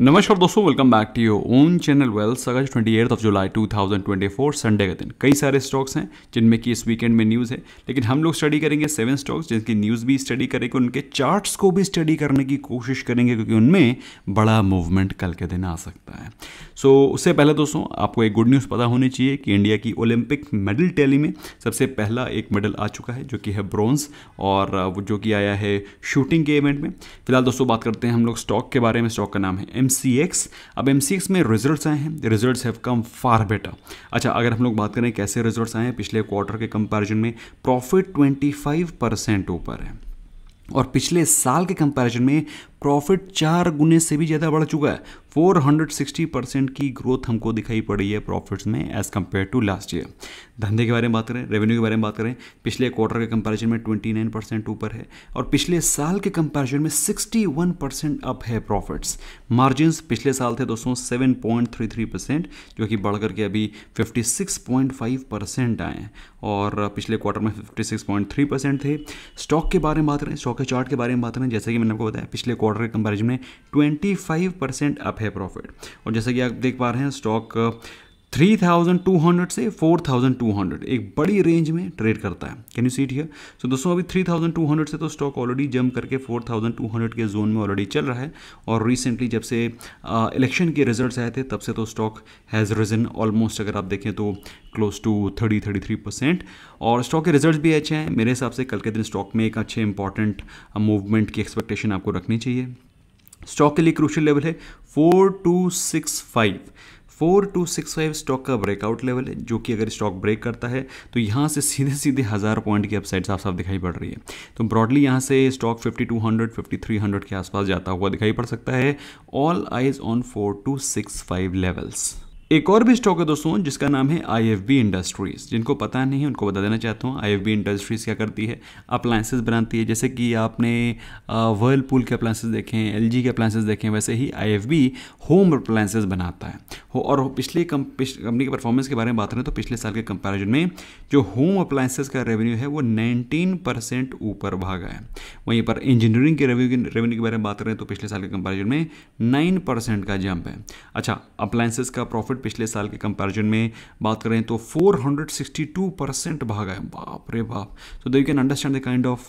नमस्कार दोस्तों welcome back to your own channel वेल्स अगर twenty eight of July 2024 Sunday का दिन कई सारे स्टॉक्स हैं जिनमें कि इस वीकेंड में न्यूज़ है लेकिन हम लोग स्टडी करेंगे सेवन स्टॉक्स जिनकी न्यूज़ भी स्टडी करेंगे उनके चार्ट्स को भी स्टडी करने की कोशिश करेंगे क्योंकि उनमें बड़ा मूवमेंट कल के दिन आ सकता है सो so, उससे पहले दोस्तों आपको एक गुड न्यूज़ पता होनी चाहिए कि इंडिया की ओलंपिक मेडल टैली में सबसे पहला एक मेडल आ चुका है जो कि है ब्रॉन्ज और जो कि आया है शूटिंग के इवेंट में फिलहाल दोस्तों बात करते हैं हम लोग स्टॉक के बारे में स्टॉक का नाम है एम अब एम में रिजल्ट आए हैं result have come far better अच्छा अगर हम लोग बात करें कैसे रिजल्ट आए हैं पिछले क्वार्टर के कंपेरिजन में प्रॉफिट ट्वेंटी ऊपर है और पिछले साल के कंपैरिजन में प्रॉफिट चार गुने से भी ज़्यादा बढ़ चुका है 460 परसेंट की ग्रोथ हमको दिखाई पड़ी है प्रॉफिट्स में as compared to last year धंधे के बारे में बात करें रेवेन्यू के बारे में बात करें पिछले क्वार्टर के कंपैरिजन में 29 परसेंट ऊपर है और पिछले साल के कंपैरिजन में 61 परसेंट अप है प्रॉफिट्स मार्जिनस पिछले साल थे दोस्तों सेवन परसेंट जो कि बढ़ करके अभी फिफ्टी परसेंट आए हैं और पिछले क्वार्टर में फिफ्टी परसेंट थे स्टॉक के बारे में बात करें स्टॉक के चार्ट के बारे में बात करें जैसे कि मैंने आपको बताया पिछले क्वार्टर क्वार्टर के कंपेरिजन में 25 परसेंट अप है प्रॉफिट और जैसा कि आप देख पा रहे हैं स्टॉक 3200 से 4200 एक बड़ी रेंज में ट्रेड करता है can you see here so दोस्तों अभी 3200 से तो स्टॉक ऑलरेडी जंप करके 4200 के जोन में ऑलरेडी चल रहा है और रिसेंटली जब से इलेक्शन के रिजल्ट्स आए थे तब से तो स्टॉक हैज़ रिजन ऑलमोस्ट अगर आप देखें तो क्लोज टू 30 33 परसेंट और स्टॉक के रिजल्ट भी अच्छे हैं मेरे हिसाब से कल के दिन स्टॉक में एक अच्छे इंपॉर्टेंट मूवमेंट की एक्सपेक्टेशन आपको रखनी चाहिए स्टॉक के लिए क्रूशल लेवल है four two six five four two six five stock का ब्रेकआउट लेवल है जो कि अगर स्टॉक ब्रेक करता है तो यहाँ से सीधे सीधे हज़ार पॉइंट की अपसाइड साफ साफ दिखाई पड़ रही है तो ब्रॉडली यहाँ से stock fifty two hundred fifty three hundred के आसपास जाता हुआ दिखाई पड़ सकता है all eyes on four two six five levels एक और भी स्टॉक है दोस्तों जिसका नाम है आईएफबी इंडस्ट्रीज़ जिनको पता नहीं है उनको बता देना चाहता हूँ आईएफबी इंडस्ट्रीज़ क्या करती है अप्लायंसेस बनाती है जैसे कि आपने वर्लपूल के अप्लायंसेस देखे हैं एलजी के अप्लायंसेस देखे हैं वैसे ही आईएफबी होम अप्लायंसेस बनाता है और पिछले कंपनी के परफॉर्मेंस के बारे में बात करें तो पिछले साल के कंपेरिजन में जो होम अप्लायंसेस का रेवेन्यू है वो नाइनटीन परसेंट ऊपर भागा है वहीं पर इंजीनियरिंग के रेवेन्यू रेवेन्यू के बारे में बात करें तो पिछले साल के कंपेरिजन में नाइन परसेंट का जंप है अच्छा अप्लायसेज का प्रॉफिट प्रॉफिट पिछले साल के कंपैरिजन में बात करें तो 462 परसेंट भाग है बाप रे बाप so though you can understand the kind of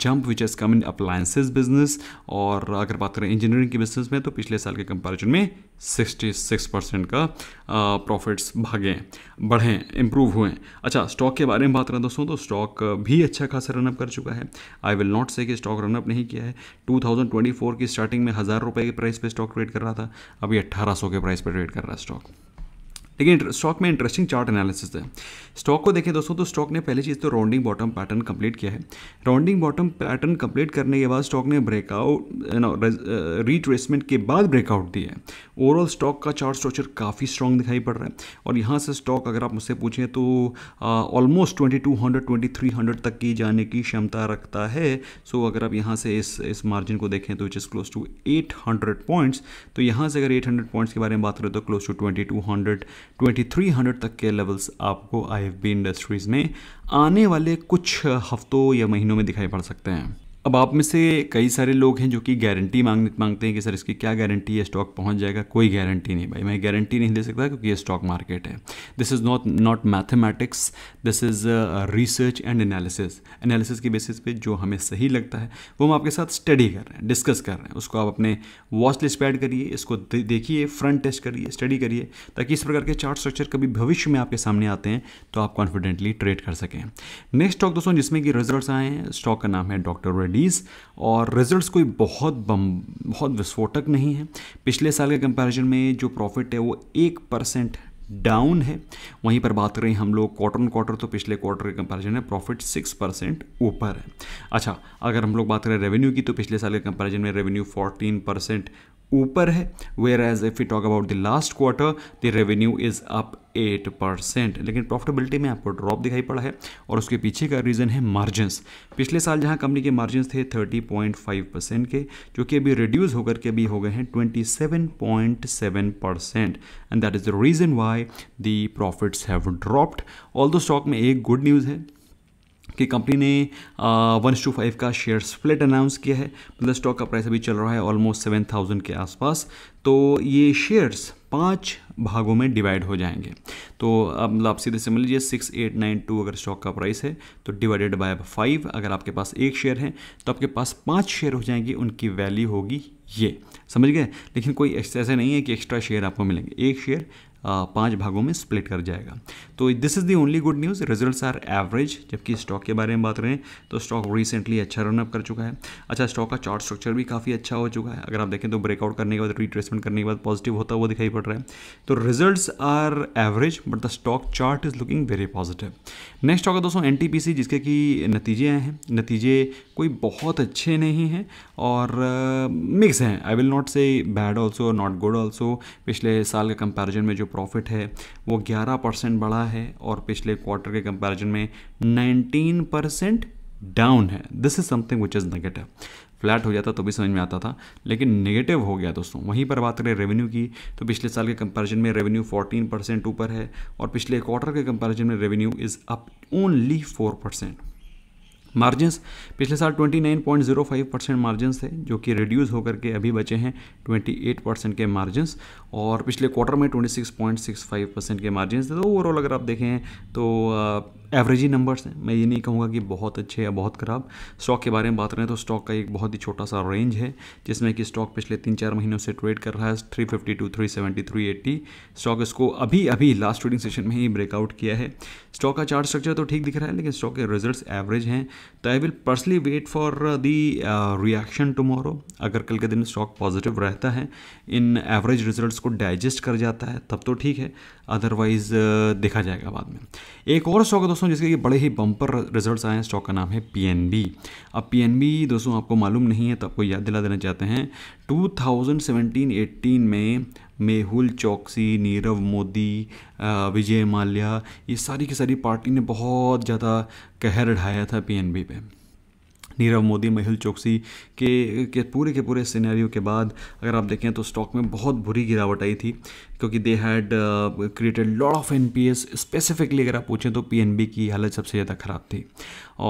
jump which has come in appliances business और अगर बात करें इंजीनियरिंग के बिजनेस में तो पिछले साल के कंपेरिजन में 66 परसेंट का प्रॉफिट्स भागें बढ़ें इम्प्रूव हुए अच्छा स्टॉक के बारे में बात करें दोस्तों तो स्टॉक भी अच्छा खासा रनअप कर चुका है आई विल नॉट से कि स्टॉक रनअप नहीं किया है 2024 की स्टार्टिंग में हज़ार रुपये के प्राइस पे स्टॉक ट्रेड कर रहा था अभी 1800 के प्राइस पे ट्रेड कर रहा है स्टॉक लेकिन स्टॉक में इंटरेस्टिंग चार्ट एनालिसिस है स्टॉक को देखें दोस्तों तो स्टॉक ने पहली चीज़ तो राउंडिंग बॉटम पैटर्न कंप्लीट किया है राउंडिंग बॉटम पैटर्न कंप्लीट करने के बाद स्टॉक ने ब्रेकआउट रिट्रेसमेंट uh, के बाद ब्रेकआउट दिया है ओवरऑल स्टॉक का चार्ट स्ट्रक्चर काफ़ी स्ट्रॉन्ग दिखाई पड़ रहा है और यहाँ से स्टॉक अगर आप मुझसे पूछें तो almost twenty two hundred twenty three hundred तक की जाने की क्षमता रखता है सो so, अगर आप यहाँ से इस इस मार्जिन को देखें तो which is close to eight hundred points तो यहाँ से अगर एट हंड्रेड पॉइंट्स के बारे में बात करें तो close to twenty two hundred 2300 तक के लेवल्स आपको आई इंडस्ट्रीज़ में आने वाले कुछ हफ्तों या महीनों में दिखाई पड़ सकते हैं अब आप में से कई सारे लोग हैं जो कि गारंटी मांग मांगते हैं कि सर इसकी क्या गारंटी है स्टॉक पहुंच जाएगा कोई गारंटी नहीं भाई मैं गारंटी नहीं दे सकता क्योंकि ये स्टॉक मार्केट है this is not not mathematics this is research and analysis analysis के बेसिस पे जो हमें सही लगता है वो हम आपके साथ स्टडी कर रहे हैं डिस्कस कर रहे हैं उसको आप अपने वॉच लिस्ट पर करिए इसको देखिए फ्रंट टेस्ट करिए स्टडी करिए ताकि इस प्रकार के चार्ट स्ट्रक्चर कभी भविष्य में आपके सामने आते हैं तो आप कॉन्फिडेंटली ट्रेड कर सकें नेक्स्ट स्टॉक दोस्तों जिसमें कि रिजल्ट आए हैं स्टॉक का नाम है डॉक्टर स्टडीज़ और रिजल्ट्स कोई बहुत बम बहुत विस्फोटक नहीं है पिछले साल के कंपैरिजन में जो प्रॉफिट है वो एक परसेंट डाउन है वहीं पर बात करें हम लोग क्वार्टर ऑन क्वार्टर तो पिछले क्वार्टर के कंपैरिजन में प्रॉफिट सिक्स परसेंट ऊपर है अच्छा अगर हम लोग बात करें रेवेन्यू की तो पिछले साल के कंपैरिजन में रेवेन्यू फोर्टीन परसेंट ऊपर है whereas if you talk about the last quarter the revenue is up eight percent लेकिन प्रॉफिटेबिलिटी में आपको ड्रॉप दिखाई पड़ा है और उसके पीछे का रीज़न है मार्जिनस पिछले साल जहां कंपनी के मार्जिनस थे 30.5 परसेंट के जो कि अभी रिड्यूस होकर के अभी हो गए हैं 27.7 percent and that is the reason why the profits have dropped although stock में एक गुड न्यूज़ है कि कंपनी ने वन टू फाइव का शेयर स्प्लिट अनाउंस किया है मतलब स्टॉक का प्राइस अभी चल रहा है ऑलमोस्ट सेवन थाउजेंड के आसपास तो ये शेयर्स पांच भागों में डिवाइड हो जाएंगे तो अब मतलब आप सीधे समझ लीजिए सिक्स एट नाइन टू अगर स्टॉक का प्राइस है तो डिवाइडेड बाय फाइव अगर आपके पास एक शेयर है तो आपके पास पांच शेयर हो जाएंगे उनकी वैल्यू होगी ये समझ गए लेकिन कोई ऐसा नहीं है कि एक्स्ट्रा शेयर आपको मिलेंगे एक शेयर पाँच भागों में स्प्लिट कर जाएगा तो this is the only good news results are average जबकि स्टॉक के बारे में बात करें तो स्टॉक रिसेंटली अच्छा रनअप कर चुका है अच्छा स्टॉक का चार्ट स्ट्रक्चर भी काफ़ी अच्छा हो चुका है अगर आप देखें तो ब्रेकआउट करने के बाद रिट्रेसमेंट करने के बाद पॉजिटिव होता हुआ दिखाई पड़ रहा है तो result are average but the stock chart is looking very positive next होगा दोस्तों एन जिसके कि नतीजे आए हैं नतीजे कोई बहुत अच्छे नहीं हैं और मिक्स हैं I will not say bad also not good also पिछले साल के कंपेरिजन में जो प्रॉफिट है वो 11 परसेंट बढ़ा है और पिछले क्वार्टर के कंपैरिजन में 19 परसेंट डाउन है this is something which is negative flat हो जाता तो भी समझ में आता था लेकिन नेगेटिव हो गया दोस्तों वहीं पर बात करें रेवेन्यू की तो पिछले साल के कंपैरिजन में रेवेन्यू 14 परसेंट ऊपर है और पिछले क्वार्टर के कंपैरिजन में revenue is up only 4 percent margins पिछले साल 29.05 परसेंट मार्जिन्स थे जो कि रिड्यूस होकर के अभी बचे हैं 28 परसेंट के मार्जिन्स और पिछले क्वार्टर में 26.65 परसेंट के मार्जिनस थे तो ओवरऑल अगर आप देखें तो एवरेजी नंबर्स हैं मैं ये नहीं कहूँगा कि बहुत अच्छे या बहुत ख़राब स्टॉक के बारे में बात करें तो स्टॉक का एक बहुत ही छोटा सा रेंज है जिसमें कि स्टॉक पिछले तीन चार महीनों से ट्रेड कर रहा है three fifty two three seventy three eighty stock इसको अभी अभी लास्ट ट्रेडिंग सेशन में ही ब्रेकआउट किया है स्टॉक का चार्ट स्ट्रक्चर तो ठीक दिख रहा है लेकिन स्टॉक के रिजल्ट एवरेज हैं तो I will personally wait for the reaction tomorrow अगर कल के दिन स्टॉक पॉजिटिव रहता है इन एवरेज रिजल्ट को डाइजेस्ट कर जाता है तब तो ठीक है अदरवाइज़ uh, देखा जाएगा बाद में एक और स्टॉक है दोस्तों जिसके कि बड़े ही बम्पर रिजल्ट्स आए हैं स्टॉक का नाम है पीएनबी अब पीएनबी दोस्तों आपको मालूम नहीं है तो आपको याद दिला देना चाहते हैं 2017-18 में मेहुल चौकसी नीरव मोदी विजय माल्या ये सारी की सारी पार्टी ने बहुत ज़्यादा कहर ढाया था बी पे नीरव मोदी महिल चौकसी के के पूरे के पूरे सिनेरियो के बाद अगर आप देखें तो स्टॉक में बहुत बुरी गिरावट आई थी क्योंकि they had created lot of N P S specifically अगर आप पूछें तो पी एन बी की हालत सबसे ज़्यादा ख़राब थी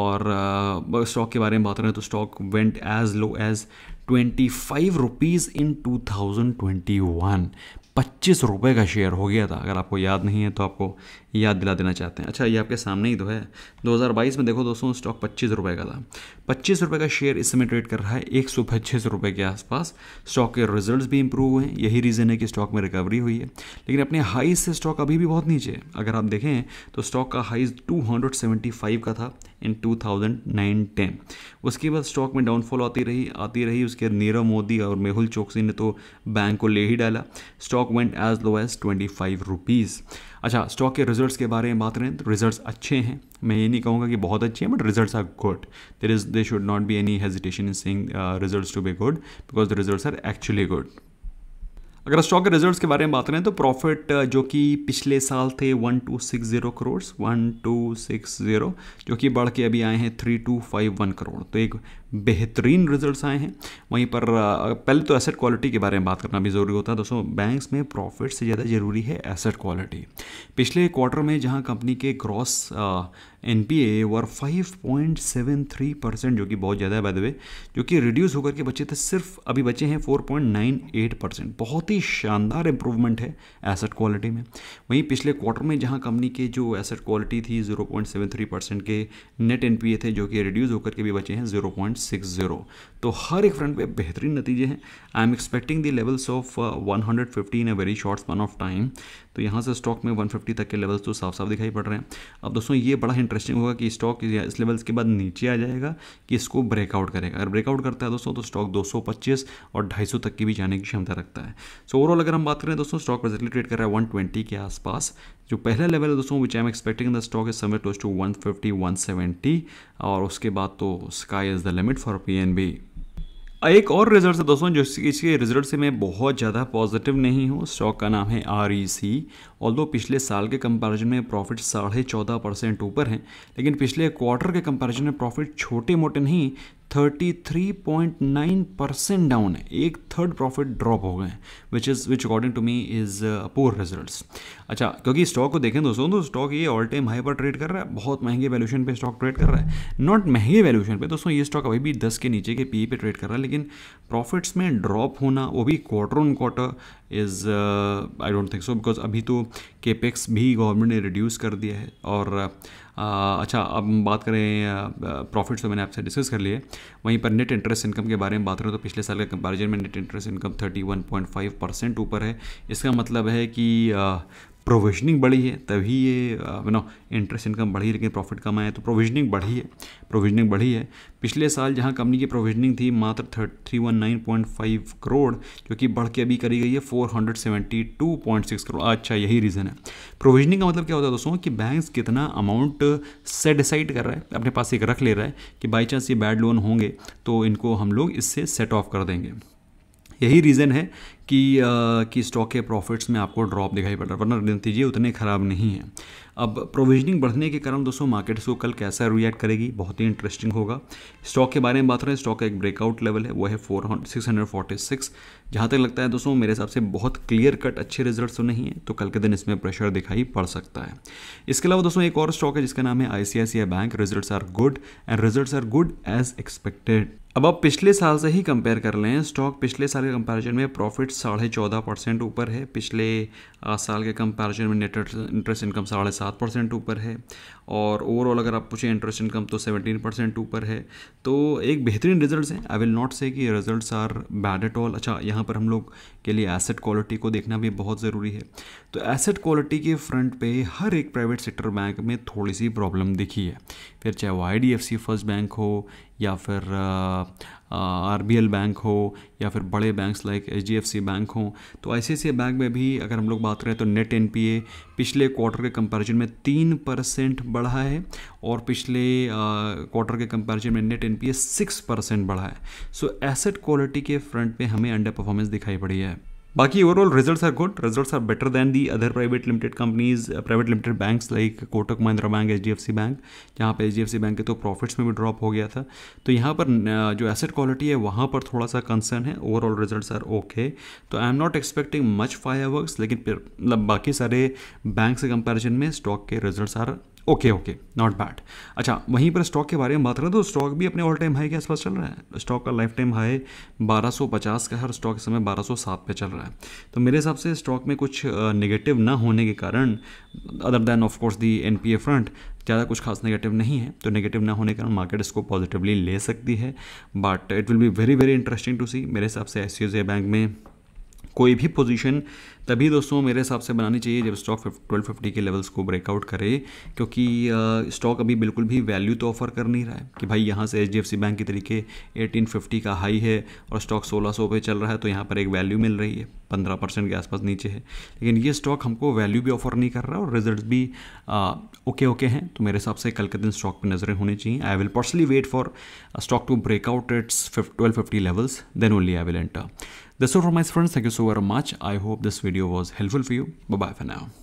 और स्टॉक uh, के बारे में बात करें तो stock went as low as twenty five rupees in two thousand twenty one पच्चीस रुपये का शेयर हो गया था अगर आपको याद नहीं है तो आपको याद दिला देना चाहते हैं अच्छा ये आपके सामने ही तो है 2022 में देखो दोस्तों स्टॉक पच्चीस रुपये का था पच्चीस रुपये का शेयर इस समय ट्रेड कर रहा है एक सौ पच्चीस रुपये के आसपास स्टॉक के रिजल्ट्स भी इंप्रूव हुए हैं यही रीज़न है कि स्टॉक में रिकवरी हुई है लेकिन अपने हाई से स्टॉक अभी भी बहुत नीचे है अगर आप देखें तो स्टॉक का हाई टू का था इन टू थाउजेंड उसके बाद स्टॉक में डाउनफॉल आती रही आती रही उसके इसके बाद नीरव मोदी और मेहुल चौकसी ने तो बैंक को ले ही डाला stock went as low as twenty five rupees अच्छा स्टॉक के रिजल्ट्स के बारे में बात करें तो रिजल्ट्स अच्छे हैं मैं ये नहीं कहूँगा कि बहुत अच्छे हैं but results are good there is they should not be any hesitation in seeing result to be good because the result are actually good अगर स्टॉक के रिजल्ट्स के बारे में बात करें तो प्रॉफिट uh, जो कि पिछले साल थे one two six zero crore one two six zero जो कि बढ़ के अभी आए हैं three two five one crore तो एक बेहतरीन रिजल्ट्स आए हैं वहीं पर पहले तो एसेट क्वालिटी के बारे में बात करना भी ज़रूरी होता है दोस्तों बैंक्स में प्रॉफिट से ज़्यादा ज़रूरी है एसेट क्वालिटी पिछले क्वार्टर में जहां कंपनी के gross N P A were five point seven three percent जो कि बहुत ज़्यादा है बाय जो कि रिड्यूस होकर के बचे थे सिर्फ अभी बचे हैं four point nine eight percent बहुत ही शानदार इम्प्रूवमेंट है एसेट क्वालिटी में वहीं पिछले क्वार्टर में जहां कंपनी के जो एसेट क्वालिटी थी zero point seven three percent के नेट एन पी ए थे जो कि रिड्यूस होकर के भी बचे हैं जीरो पॉइंट तो हर एक फ्रंट पे बेहतरीन नतीजे हैं I am expecting the levels of 150 in a very short span of time तो यहाँ से स्टॉक में 150 तक के लेवल्स तो साफ साफ दिखाई पड़ रहे हैं अब दोस्तों ये बड़ा इंटरेस्टिंग होगा कि स्टॉक इस लेवल्स के बाद नीचे आ जाएगा कि इसको ब्रेकआउट करेगा अगर ब्रेकआउट करता है दोस्तों तो स्टॉक दो और ढाई तक की भी जाने की क्षमता रखता है सो so, ओवरऑल अगर हम बात करें दोस्तों स्टॉक प्रेजेंटली ट्रेड कर रहा है वन के आसपास जो पहला लेवल है दोस्तों which I am expecting the stock is समय क्लोज टू वन फिफ्टी और उसके बाद तो sky is the limit for P एक और रिजल्ट है दोस्तों जो इसके रिजल्ट से मैं बहुत ज़्यादा पॉजिटिव नहीं हूँ स्टॉक का नाम है आर ई सी दो पिछले साल के कंपैरिजन में प्रॉफिट साढ़े चौदह परसेंट ऊपर हैं लेकिन पिछले क्वार्टर के कंपैरिजन में प्रॉफिट छोटे मोटे नहीं 33.9 परसेंट डाउन है एक थर्ड प्रॉफिट ड्रॉप हो गए हैं which is which according to me is poor results अच्छा क्योंकि स्टॉक को देखें दोस्तों तो स्टॉक ये ऑल टाइम हाई पर ट्रेड कर रहा है बहुत महंगे वैल्यूशन पे स्टॉक ट्रेड कर रहा है नॉट महंगे वैल्यूशन पे दोस्तों ये स्टॉक अभी भी दस के नीचे के पी e पे ट्रेड कर रहा है लेकिन प्रॉफिट्स में ड्रॉप होना वो भी quarter on quarter is I don't think so because अभी तो केपेक्स भी गवर्नमेंट ने रिड्यूस कर दिया है और uh, अच्छा अब हम बात करें प्रॉफिट्स uh, तो मैंने आपसे डिस्कस कर लिए वहीं पर नेट इंटरेस्ट इनकम के बारे में बात करें तो पिछले साल के कंपेरिजन में net interest income thirty percent ऊपर है इसका मतलब है कि uh, प्रोविजनिंग बढ़ी है तभी ये यू नो इंटरेस्ट इनकम बढ़ी है लेकिन प्रॉफिट कम आया तो प्रोविजनिंग बढ़ी है प्रोविजनिंग बढ़ी है पिछले साल जहां कंपनी की प्रोविजनिंग थी मात्र thirty three one nine point five crore जो कि बढ़ के अभी करी गई है four hundred seventy two point six crore अच्छा यही रीज़न है प्रोविजनिंग का मतलब क्या होता है दोस्तों कि बैंक कितना अमाउंट से डिसाइड कर रहा है अपने पास एक रख ले रहा है कि बाई चांस ये बैड लोन होंगे तो इनको हम लोग इससे सेट ऑफ कर देंगे यही रीज़न है कि आ, कि स्टॉक के प्रॉफिट्स में आपको ड्रॉप दिखाई पड़ रहा है वरना नतीजे उतने ख़राब नहीं हैं अब प्रोविजनिंग बढ़ने के कारण दोस्तों मार्केट्स को कल कैसा रिएक्ट करेगी बहुत ही इंटरेस्टिंग होगा स्टॉक के बारे में बात करें स्टॉक का एक ब्रेकआउट लेवल है वो है four six hundred forty six जहाँ तक लगता है दोस्तों मेरे हिसाब से बहुत क्लियर कट अच्छे रिजल्ट तो नहीं है तो कल के दिन इसमें प्रेशर दिखाई पड़ सकता है इसके अलावा दोस्तों एक और स्टॉक है जिसका नाम है I bank result are good and result are good as expected अब आप पिछले साल से ही कंपेयर कर लें स्टॉक पिछले साल के कंपैरिजन में प्रॉफिट साढ़े चौदह परसेंट ऊपर है पिछले साल के कंपैरिजन में नेट इंटरेस्ट इनकम साढ़े सात परसेंट ऊपर है और ओवरऑल अगर आप पूछें इंटरेस्ट इनकम तो सेवेंटीन परसेंट ऊपर है तो एक बेहतरीन रिजल्ट हैं आई विल नॉट से कि result are bad at all अच्छा यहाँ पर हम लोग के लिए एसेट क्वालिटी को देखना भी बहुत ज़रूरी है तो एसेट क्वालिटी के फ्रंट पे हर एक प्राइवेट सेक्टर बैंक में थोड़ी सी प्रॉब्लम दिखी है फिर चाहे वो आई फर्स्ट बैंक हो या फिर आर बैंक हो या फिर बड़े बैंक्स लाइक एच बैंक हो तो ऐसे बैंक में भी अगर हम लोग बात करें तो नेट एन पिछले क्वार्टर के कंपैरिजन में तीन परसेंट बढ़ा है और पिछले क्वार्टर के कंपैरिजन में नेट एन सिक्स परसेंट बढ़ा है सो एसेट क्वालिटी के फ्रंट पे हमें अंडर परफॉर्मेंस दिखाई पड़ी है बाकी overall results are good results are better than the other private limited companies private limited banks like Kotak Mahindra bank H D F C bank जहाँ पर H D F C bank के तो प्रॉफिट्स में भी ड्रॉप हो गया था तो यहाँ पर जो एसेट क्वालिटी है वहाँ पर थोड़ा सा कंसर्न है ओवरऑल रिजल्ट आर ओके तो I am not expecting much firework लेकिन मतलब बाकी सारे बैंक्स के कंपेरिजन में स्टॉक के result are okay okay not bad अच्छा वहीं पर स्टॉक के बारे में बात करें तो स्टॉक भी अपने ऑल टाइम हाई के आसपास चल रहा है स्टॉक का लाइफ टाइम हाई 1250 का हर स्टॉक इस समय 1207 पे चल रहा है तो मेरे हिसाब से स्टॉक में कुछ नेगेटिव ना होने के कारण other than of course the N P A front ज़्यादा कुछ खास नेगेटिव नहीं है तो नेगेटिव ना होने के कारण मार्केट इसको पॉजिटिवली ले सकती है but it will be very very interesting to see मेरे हिसाब से एस बैंक में कोई भी पोजीशन तभी दोस्तों मेरे हिसाब से बनानी चाहिए जब स्टॉक ट्वेल्व फिफ्टी के लेवल्स को ब्रेकआउट करे क्योंकि स्टॉक अभी बिल्कुल भी वैल्यू तो ऑफर कर नहीं रहा है कि भाई यहाँ से एच बैंक के तरीके 1850 का हाई है और स्टॉक 1600 पे चल रहा है तो यहाँ पर एक वैल्यू मिल रही है 15 परसेंट के आसपास नीचे है लेकिन ये स्टॉक हमको वैल्यू भी ऑफर नहीं कर रहा और रिजल्ट भी आ, ओके ओके हैं तो मेरे हिसाब से कल के दिन स्टॉक पर नजरें होनी चाहिए I will personally wait for stock to break out it's twelve fifty levels then only I will enter That's all from my friends. Thank you so very much. I hope this video was helpful for you. Bye bye for now.